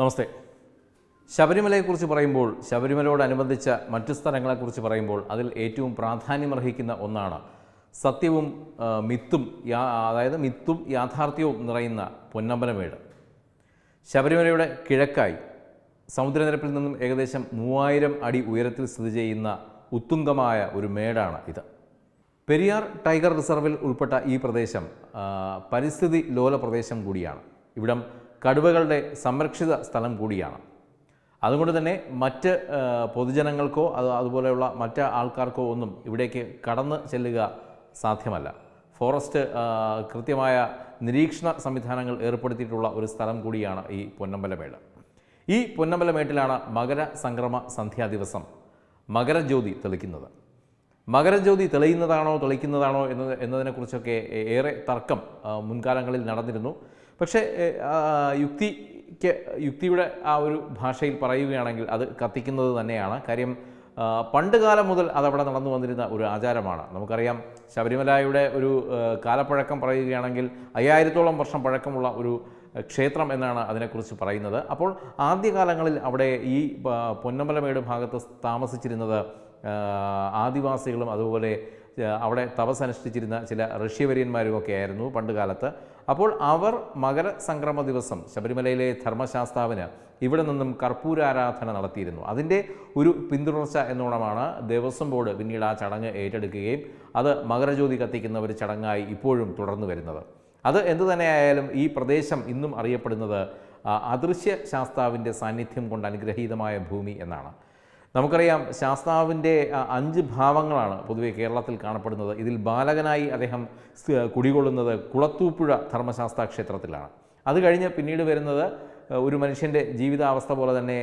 നമസ്തേ ശബരിമലയെക്കുറിച്ച് പറയുമ്പോൾ ശബരിമലയോടനുബന്ധിച്ച മറ്റു സ്ഥലങ്ങളെക്കുറിച്ച് പറയുമ്പോൾ അതിൽ ഏറ്റവും പ്രാധാന്യമർഹിക്കുന്ന ഒന്നാണ് സത്യവും മിത്തും അതായത് മിത്തും യാഥാർത്ഥ്യവും നിറയുന്ന പൊന്നമ്പലമേട് ശബരിമലയുടെ കിഴക്കായി സമുദ്രനിരപ്പിൽ നിന്നും ഏകദേശം മൂവായിരം അടി ഉയരത്തിൽ സ്ഥിതി ചെയ്യുന്ന ഉത്തുംഗമായ ഒരു മേടാണ് ഇത് പെരിയാർ ടൈഗർ റിസർവിൽ ഉൾപ്പെട്ട ഈ പ്രദേശം പരിസ്ഥിതി ലോല പ്രദേശം കൂടിയാണ് ഇവിടം കടുവകളുടെ സംരക്ഷിത സ്ഥലം കൂടിയാണ് അതുകൊണ്ട് തന്നെ മറ്റ് പൊതുജനങ്ങൾക്കോ അത് അതുപോലെയുള്ള മറ്റ് ആൾക്കാർക്കോ ഒന്നും ഇവിടേക്ക് കടന്ന് ചെല്ലുക സാധ്യമല്ല ഫോറസ്റ്റ് കൃത്യമായ നിരീക്ഷണ സംവിധാനങ്ങൾ ഏർപ്പെടുത്തിയിട്ടുള്ള ഒരു സ്ഥലം കൂടിയാണ് ഈ പൊന്നമ്പലമേട് ഈ പൊന്നമ്പലമേട്ടിലാണ് മകര സംക്രമ സന്ധ്യാ ദിവസം മകരജ്യോതി തെളിക്കുന്നത് മകരജ്യോതി തെളിയുന്നതാണോ തെളിക്കുന്നതാണോ എന്നത് എന്നതിനെക്കുറിച്ചൊക്കെ ഏറെ തർക്കം മുൻകാലങ്ങളിൽ നടന്നിരുന്നു പക്ഷേ യുക്തിക്ക് യുക്തിയുടെ ആ ഒരു ഭാഷയിൽ പറയുകയാണെങ്കിൽ അത് കത്തിക്കുന്നത് തന്നെയാണ് കാര്യം പണ്ട് കാലം മുതൽ അതവിടെ നടന്നു വന്നിരുന്ന ഒരു ആചാരമാണ് നമുക്കറിയാം ശബരിമലയുടെ ഒരു കാലപ്പഴക്കം പറയുകയാണെങ്കിൽ അയ്യായിരത്തോളം വർഷം പഴക്കമുള്ള ഒരു ക്ഷേത്രം എന്നാണ് അതിനെക്കുറിച്ച് പറയുന്നത് അപ്പോൾ ആദ്യകാലങ്ങളിൽ അവിടെ ഈ പൊന്നമ്പലമേട് ഭാഗത്ത് താമസിച്ചിരുന്നത് ആദിവാസികളും അതുപോലെ അവിടെ തപസ്സനുഷ്ഠിച്ചിരുന്ന ചില ഋഷ്യവര്യന്മാരുമൊക്കെ ആയിരുന്നു പണ്ടുകാലത്ത് അപ്പോൾ അവർ മകര സംക്രമ ദിവസം ശബരിമലയിലെ ധർമ്മശാസ്താവിന് ഇവിടെ നിന്നും കർപ്പൂരാരാധന നടത്തിയിരുന്നു അതിൻ്റെ ഒരു പിന്തുടർച്ച എന്നോണമാണ് ദേവസ്വം ബോർഡ് പിന്നീട് ആ ചടങ്ങ് ഏറ്റെടുക്കുകയും അത് മകരജ്യോതി കത്തിക്കുന്ന ഒരു ചടങ്ങായി ഇപ്പോഴും തുടർന്നു വരുന്നത് അത് എന്തു തന്നെയായാലും ഈ പ്രദേശം ഇന്നും അറിയപ്പെടുന്നത് അദൃശ്യ ശാസ്താവിൻ്റെ സാന്നിധ്യം കൊണ്ട് അനുഗ്രഹീതമായ ഭൂമി എന്നാണ് നമുക്കറിയാം ശാസ്താവിൻ്റെ അഞ്ച് ഭാവങ്ങളാണ് പൊതുവെ കേരളത്തിൽ കാണപ്പെടുന്നത് ഇതിൽ ബാലകനായി അദ്ദേഹം കുടികൊള്ളുന്നത് കുളത്തൂപ്പുഴ ധർമ്മശാസ്ത്ര ക്ഷേത്രത്തിലാണ് അത് കഴിഞ്ഞ് പിന്നീട് വരുന്നത് ഒരു മനുഷ്യൻ്റെ ജീവിതാവസ്ഥ പോലെ തന്നെ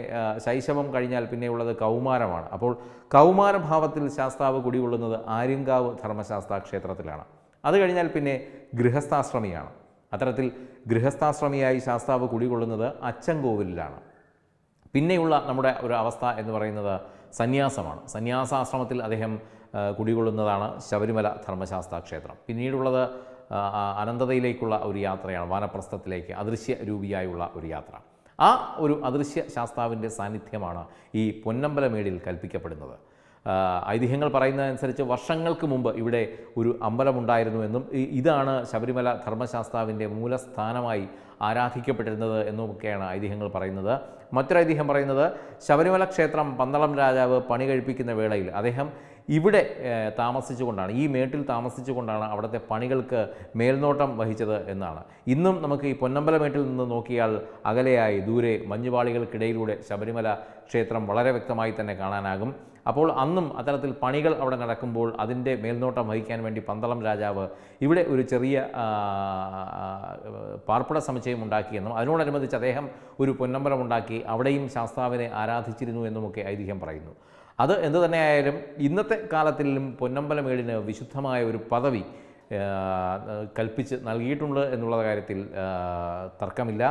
ശൈശവം കഴിഞ്ഞാൽ പിന്നെയുള്ളത് കൗമാരമാണ് അപ്പോൾ കൗമാരഭാവത്തിൽ ശാസ്താവ് കുടികൊള്ളുന്നത് ആര്യങ്കാവ് ധർമ്മശാസ്ത്ര ക്ഷേത്രത്തിലാണ് അത് കഴിഞ്ഞാൽ പിന്നെ ഗൃഹസ്ഥാശ്രമിയാണ് അത്തരത്തിൽ ഗൃഹസ്ഥാശ്രമിയായി ശാസ്താവ് കുടികൊള്ളുന്നത് അച്ചൻകോവിലാണ് പിന്നെയുള്ള നമ്മുടെ ഒരു അവസ്ഥ എന്ന് പറയുന്നത് സന്യാസമാണ് സന്യാസാശ്രമത്തിൽ അദ്ദേഹം കുടികൊള്ളുന്നതാണ് ശബരിമല ധർമ്മശാസ്ത്ര ക്ഷേത്രം പിന്നീടുള്ളത് അനന്തതയിലേക്കുള്ള ഒരു യാത്രയാണ് വാനപ്രസ്ഥത്തിലേക്ക് അദൃശ്യ രൂപിയായുള്ള ഒരു യാത്ര ആ ഒരു അദൃശ്യ ശാസ്താവിൻ്റെ സാന്നിധ്യമാണ് ഈ പൊന്നമ്പലമേടിൽ കൽപ്പിക്കപ്പെടുന്നത് ഐതിഹ്യങ്ങൾ പറയുന്നതനുസരിച്ച് വർഷങ്ങൾക്ക് മുമ്പ് ഇവിടെ ഒരു അമ്പലമുണ്ടായിരുന്നു എന്നും ഇതാണ് ശബരിമല ധർമ്മശാസ്താവിൻ്റെ മൂലസ്ഥാനമായി ആരാധിക്കപ്പെട്ടിരുന്നത് എന്നൊക്കെയാണ് ഐതിഹ്യങ്ങൾ പറയുന്നത് മറ്റൊരു ഐതിഹ്യം പറയുന്നത് ശബരിമല ക്ഷേത്രം പന്തളം രാജാവ് പണി കഴിപ്പിക്കുന്ന വേളയിൽ അദ്ദേഹം ഇവിടെ താമസിച്ചുകൊണ്ടാണ് ഈ മേട്ടിൽ താമസിച്ചുകൊണ്ടാണ് അവിടുത്തെ പണികൾക്ക് മേൽനോട്ടം വഹിച്ചത് എന്നാണ് ഇന്നും നമുക്ക് ഈ പൊന്നമ്പല മേട്ടിൽ നിന്ന് നോക്കിയാൽ അകലെയായി ദൂരെ മഞ്ഞുപാളികൾക്കിടയിലൂടെ ശബരിമല ക്ഷേത്രം വളരെ വ്യക്തമായി തന്നെ കാണാനാകും അപ്പോൾ അന്നും അത്തരത്തിൽ പണികൾ അവിടെ നടക്കുമ്പോൾ അതിൻ്റെ മേൽനോട്ടം വഹിക്കാൻ വേണ്ടി പന്തളം രാജാവ് ഇവിടെ ഒരു ചെറിയ പാർപ്പിട സമുച്ചയം ഉണ്ടാക്കിയെന്നും അതിനോടനുബന്ധിച്ച് അദ്ദേഹം ഒരു ഉണ്ടാക്കി അവിടെയും ശാസ്താവിനെ ആരാധിച്ചിരുന്നു എന്നുമൊക്കെ ഐതിഹ്യം പറയുന്നു അത് എന്തു തന്നെയായാലും ഇന്നത്തെ കാലത്തിലും പൊന്നമ്പലമേടിന് വിശുദ്ധമായ ഒരു പദവി കൽപ്പിച്ച് നൽകിയിട്ടുണ്ട് എന്നുള്ള കാര്യത്തിൽ തർക്കമില്ല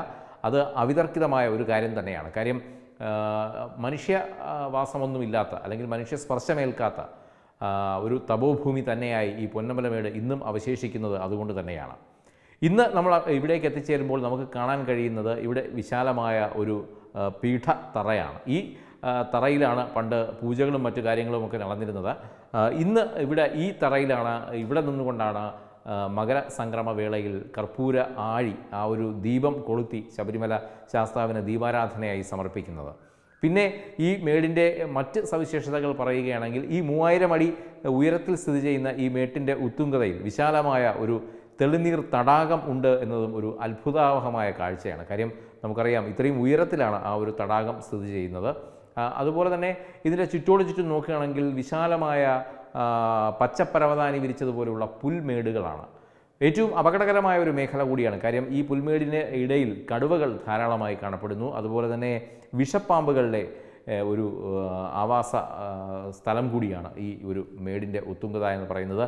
അത് അവിതർക്കിതമായ ഒരു കാര്യം തന്നെയാണ് കാര്യം മനുഷ്യവാസമൊന്നുമില്ലാത്ത അല്ലെങ്കിൽ മനുഷ്യ സ്പർശമേൽക്കാത്ത ഒരു തപോഭൂമി തന്നെയായി ഈ പൊന്നമ്പലമേട് ഇന്നും അവശേഷിക്കുന്നത് അതുകൊണ്ട് തന്നെയാണ് ഇന്ന് നമ്മൾ ഇവിടേക്ക് എത്തിച്ചേരുമ്പോൾ നമുക്ക് കാണാൻ കഴിയുന്നത് ഇവിടെ വിശാലമായ ഒരു പീഠ തറയാണ് ഈ തറയിലാണ് പണ്ട് പൂജകളും മറ്റു ഒക്കെ നടന്നിരുന്നത് ഇന്ന് ഇവിടെ ഈ തറയിലാണ് ഇവിടെ നിന്നുകൊണ്ടാണ് മകരസംക്രമ വേളയിൽ കർപ്പൂര ആഴി ആ ഒരു ദീപം കൊളുത്തി ശബരിമല ശാസ്താവിന് ദീപാരാധനയായി സമർപ്പിക്കുന്നത് പിന്നെ ഈ മേടിൻ്റെ മറ്റ് സവിശേഷതകൾ പറയുകയാണെങ്കിൽ ഈ മൂവായിരം അടി ഉയരത്തിൽ സ്ഥിതി ചെയ്യുന്ന ഈ മേട്ടിൻ്റെ ഉത്തുങ്കതയിൽ വിശാലമായ ഒരു തെളിനീർ തടാകം ഉണ്ട് എന്നതും ഒരു അത്ഭുതാവഹമായ കാഴ്ചയാണ് കാര്യം നമുക്കറിയാം ഇത്രയും ഉയരത്തിലാണ് ആ ഒരു തടാകം സ്ഥിതി ചെയ്യുന്നത് അതുപോലെ തന്നെ ഇതിൻ്റെ ചുറ്റോട് ചുറ്റും നോക്കുകയാണെങ്കിൽ വിശാലമായ പച്ചപ്പരവതാനി വിരിച്ചതുപോലെയുള്ള പുൽമേടുകളാണ് ഏറ്റവും അപകടകരമായ ഒരു മേഖല കൂടിയാണ് കാര്യം ഈ പുൽമേടിന് ഇടയിൽ കടുവകൾ ധാരാളമായി കാണപ്പെടുന്നു അതുപോലെ തന്നെ വിഷപ്പാമ്പുകളുടെ ഒരു ആവാസ സ്ഥലം കൂടിയാണ് ഈ ഒരു മേടിൻ്റെ ഉത്തുങ്കത എന്ന് പറയുന്നത്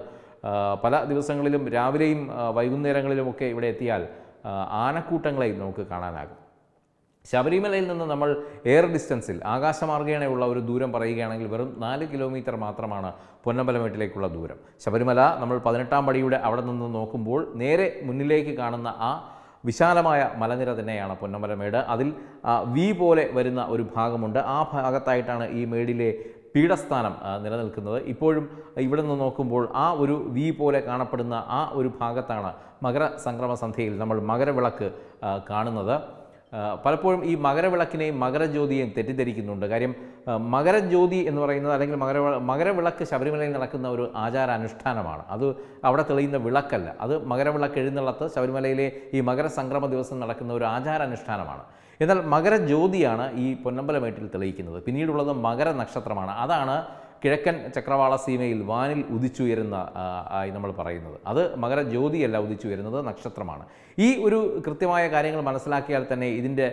പല ദിവസങ്ങളിലും രാവിലെയും വൈകുന്നേരങ്ങളിലുമൊക്കെ ഇവിടെ എത്തിയാൽ ആനക്കൂട്ടങ്ങളെയും നമുക്ക് കാണാനാകും ശബരിമലയിൽ നിന്ന് നമ്മൾ എയർ ഡിസ്റ്റൻസിൽ ആകാശമാർഗേണയുള്ള ഒരു ദൂരം പറയുകയാണെങ്കിൽ വെറും നാല് കിലോമീറ്റർ മാത്രമാണ് പൊന്നമ്പലമേട്ടിലേക്കുള്ള ദൂരം ശബരിമല നമ്മൾ പതിനെട്ടാം പടിയുടെ അവിടെ നിന്ന് നോക്കുമ്പോൾ നേരെ മുന്നിലേക്ക് കാണുന്ന ആ വിശാലമായ മലനിര തന്നെയാണ് പൊന്നമ്പലമേട് അതിൽ വി പോലെ വരുന്ന ഒരു ഭാഗമുണ്ട് ആ ഭാഗത്തായിട്ടാണ് ഈ മേടിലെ പീഠസ്ഥാനം നിലനിൽക്കുന്നത് ഇപ്പോഴും ഇവിടെ നിന്ന് നോക്കുമ്പോൾ ആ ഒരു വി പോലെ കാണപ്പെടുന്ന ആ ഒരു ഭാഗത്താണ് മകര സംക്രമ സന്ധ്യയിൽ നമ്മൾ മകരവിളക്ക് കാണുന്നത് പലപ്പോഴും ഈ മകരവിളക്കിനെയും മകരജ്യോതിയെയും തെറ്റിദ്ധരിക്കുന്നുണ്ട് കാര്യം മകരജ്യോതി എന്ന് പറയുന്നത് അല്ലെങ്കിൽ മകര മകരവിളക്ക് ശബരിമലയിൽ നടക്കുന്ന ഒരു ആചാരാനുഷ്ഠാനമാണ് അത് അവിടെ തെളിയുന്ന വിളക്കല്ല അത് മകരവിളക്ക് എഴുന്നള്ളത്ത് ശബരിമലയിലെ ഈ മകരസംക്രമ ദിവസം നടക്കുന്ന ഒരു ആചാരാനുഷ്ഠാനമാണ് എന്നാൽ മകരജ്യോതിയാണ് ഈ പൊന്നമ്പലമേട്ടിൽ തെളിയിക്കുന്നത് പിന്നീടുള്ളത് മകര നക്ഷത്രമാണ് അതാണ് കിഴക്കൻ ചക്രവാള സീമയിൽ വാനിൽ ഉദിച്ചുയരുന്ന ആയി നമ്മൾ പറയുന്നത് അത് മകര ജ്യോതിയല്ല ഉദിച്ചുയരുന്നത് നക്ഷത്രമാണ് ഈ ഒരു കൃത്യമായ കാര്യങ്ങൾ മനസ്സിലാക്കിയാൽ തന്നെ ഇതിൻ്റെ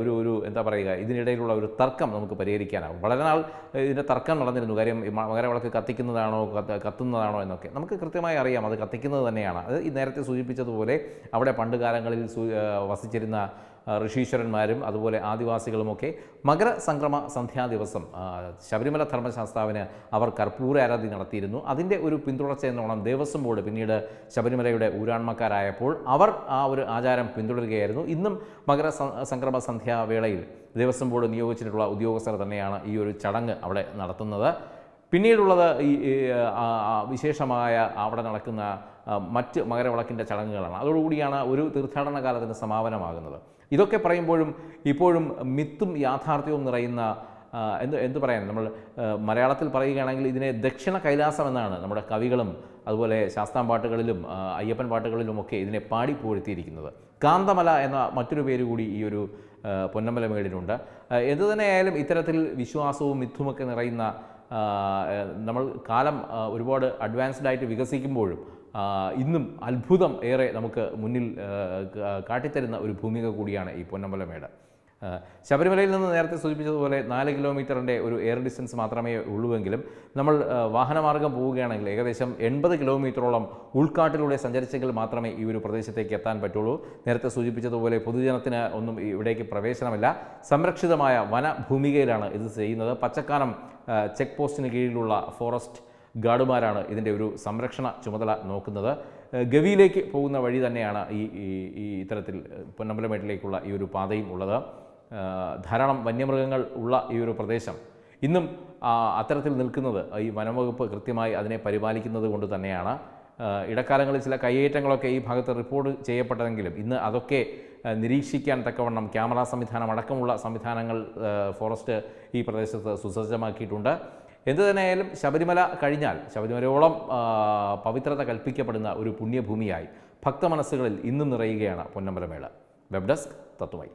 ഒരു ഒരു എന്താ പറയുക ഇതിനിടയിലുള്ള ഒരു തർക്കം നമുക്ക് പരിഹരിക്കാനാകും വളരെ നാൾ ഇതിൻ്റെ തർക്കം നടന്നിരുന്നു കാര്യം മകരവിളക്ക് കത്തിക്കുന്നതാണോ കത്തുന്നതാണോ എന്നൊക്കെ നമുക്ക് കൃത്യമായി അറിയാം അത് കത്തിക്കുന്നത് തന്നെയാണ് അത് നേരത്തെ സൂചിപ്പിച്ചതുപോലെ അവിടെ പണ്ടുകാലങ്ങളിൽ വസിച്ചിരുന്ന ഋഷീശ്വരന്മാരും അതുപോലെ ആദിവാസികളുമൊക്കെ മകര സംക്രമ സന്ധ്യാ ദിവസം ശബരിമല ധർമ്മശാസ്താവിന് അവർ കർപ്പൂര ആരാധി നടത്തിയിരുന്നു അതിൻ്റെ ഒരു പിന്തുടർച്ച എന്നോണം ദേവസ്വം ബോർഡ് പിന്നീട് ശബരിമലയുടെ ഊരാൺമക്കാരായപ്പോൾ അവർ ആ ഒരു ആചാരം പിന്തുടരുകയായിരുന്നു ഇന്നും മകര സംക്രമ സന്ധ്യാവേളയിൽ ദേവസ്വം ബോർഡ് നിയോഗിച്ചിട്ടുള്ള ഉദ്യോഗസ്ഥർ തന്നെയാണ് ഈ ഒരു ചടങ്ങ് അവിടെ നടത്തുന്നത് പിന്നീടുള്ളത് ഈ വിശേഷമായ അവിടെ നടക്കുന്ന മറ്റ് മകരവിളക്കിൻ്റെ ചടങ്ങുകളാണ് അതോടുകൂടിയാണ് ഒരു തീർത്ഥാടന കാലത്തിൻ്റെ സമാപനമാകുന്നത് ഇതൊക്കെ പറയുമ്പോഴും ഇപ്പോഴും മിത്തും യാഥാർത്ഥ്യവും നിറയുന്ന എന്ത് എന്ത് പറയാൻ നമ്മൾ മലയാളത്തിൽ പറയുകയാണെങ്കിൽ ഇതിനെ ദക്ഷിണ കൈലാസം എന്നാണ് നമ്മുടെ കവികളും അതുപോലെ ശാസ്താം പാട്ടുകളിലും അയ്യപ്പൻ ഒക്കെ ഇതിനെ പാടി പുകഴ്ത്തിയിരിക്കുന്നത് കാന്തമല എന്ന മറ്റൊരു പേര് കൂടി ഈ ഒരു പൊന്നമ്പലമേടിനുണ്ട് എന്തു തന്നെയായാലും ഇത്തരത്തിൽ വിശ്വാസവും മിഥുമൊക്കെ നിറയുന്ന നമ്മൾ കാലം ഒരുപാട് അഡ്വാൻസ്ഡ് ആയിട്ട് വികസിക്കുമ്പോഴും ഇന്നും അത്ഭുതം ഏറെ നമുക്ക് മുന്നിൽ കാട്ടിത്തരുന്ന ഒരു ഭൂമിക കൂടിയാണ് ഈ പൊന്നമ്പലമേട് ശബരിമലയിൽ നിന്ന് നേരത്തെ സൂചിപ്പിച്ചതുപോലെ നാല് കിലോമീറ്ററിൻ്റെ ഒരു എയർ ഡിസ്റ്റൻസ് മാത്രമേ ഉള്ളൂവെങ്കിലും നമ്മൾ വാഹനമാർഗം പോവുകയാണെങ്കിൽ ഏകദേശം എൺപത് കിലോമീറ്ററോളം ഉൾക്കാട്ടിലൂടെ സഞ്ചരിച്ചെങ്കിൽ മാത്രമേ ഈ ഒരു പ്രദേശത്തേക്ക് എത്താൻ പറ്റുള്ളൂ നേരത്തെ സൂചിപ്പിച്ചതുപോലെ പൊതുജനത്തിന് ഒന്നും ഇവിടേക്ക് പ്രവേശനമില്ല സംരക്ഷിതമായ വനഭൂമികയിലാണ് ഇത് ചെയ്യുന്നത് പച്ചക്കാനം ചെക്ക് പോസ്റ്റിന് കീഴിലുള്ള ഫോറസ്റ്റ് ഗാർഡുമാരാണ് ഇതിൻ്റെ ഒരു സംരക്ഷണ ചുമതല നോക്കുന്നത് ഗവിയിലേക്ക് പോകുന്ന വഴി തന്നെയാണ് ഈ ഈ ഇത്തരത്തിൽ പൊന്നമ്പലമേട്ടിലേക്കുള്ള ഈ ഒരു പാതയും ഉള്ളത് ധാരാളം വന്യമൃഗങ്ങൾ ഉള്ള ഈ ഒരു പ്രദേശം ഇന്നും അത്തരത്തിൽ നിൽക്കുന്നത് ഈ വനംവകുപ്പ് കൃത്യമായി അതിനെ പരിപാലിക്കുന്നത് കൊണ്ട് തന്നെയാണ് ഇടക്കാലങ്ങളിൽ ചില കയ്യേറ്റങ്ങളൊക്കെ ഈ ഭാഗത്ത് റിപ്പോർട്ട് ചെയ്യപ്പെട്ടതെങ്കിലും ഇന്ന് അതൊക്കെ നിരീക്ഷിക്കാൻ തക്കവണ്ണം ക്യാമറ സംവിധാനം അടക്കമുള്ള സംവിധാനങ്ങൾ ഫോറസ്റ്റ് ഈ പ്രദേശത്ത് സുസജ്ജമാക്കിയിട്ടുണ്ട് എന്തു തന്നെയായാലും ശബരിമല കഴിഞ്ഞാൽ ശബരിമലയോളം പവിത്രത കൽപ്പിക്കപ്പെടുന്ന ഒരു പുണ്യഭൂമിയായി ഭക്തമനസ്സുകളിൽ ഇന്നും നിറയുകയാണ് പൊന്നമ്പലമേള വെബ് ഡെസ്ക് തത്വമായി